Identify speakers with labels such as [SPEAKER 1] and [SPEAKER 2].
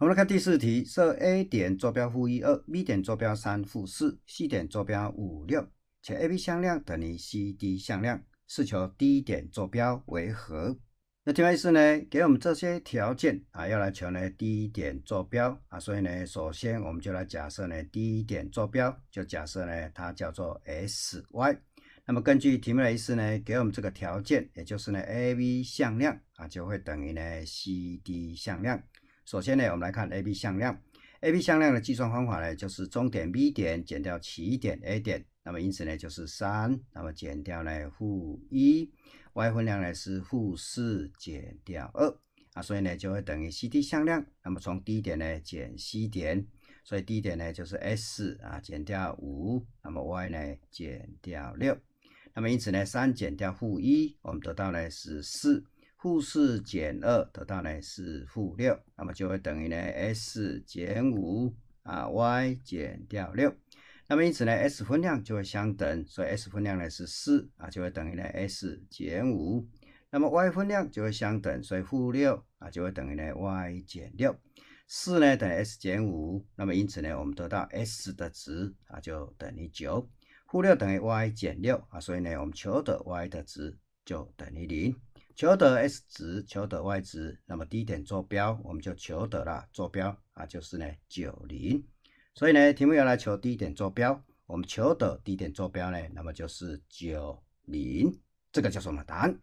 [SPEAKER 1] 我们来看第四题，设 A 点坐标负一，二，B 点坐标三，负四，C 点坐标五六，且 AB 向量等于 CD 向量，是求 D 点坐标为何？那题目意思呢，给我们这些条件啊，要来求呢 D 点坐标啊，所以呢，首先我们就来假设呢 D 点坐标就假设呢它叫做 S Y。那么根据题目的意思呢，给我们这个条件，也就是呢 AB 向量啊就会等于呢 CD 向量。首先呢，我们来看 AB 向量。AB 向量的计算方法呢，就是终点 B 点减掉起点 A 点。那么因此呢，就是三，那么减掉呢负一，y 分量呢是负四减掉二啊，所以呢就会等于 CD 向量。那么从 D 点呢减 C 点，所以 D 点呢就是 S 啊减掉五，那么 y 呢减掉六。那么因此呢，三减掉负一，我们得到呢是四。负四减二得到呢是负六，那么就会等于呢 s 减五啊 y 减掉六，那么因此呢 s 分量就会相等，所以 s 分量呢是四啊就会等于呢 s 减五，那么 y 分量就会相等，所以负六啊就会等于呢 y 减六，四呢等于 s 减五，那么因此呢我们得到 s 的值啊就等于九，负六等于 y 减六啊，所以呢我们求得 y 的值就等于零。求得 S 值，求得 y 值，那么第一点坐标我们就求得了坐标啊，就是呢九零。所以呢，题目要来求第一点坐标，我们求得第一点坐标呢，那么就是九零，这个就是我们的答案。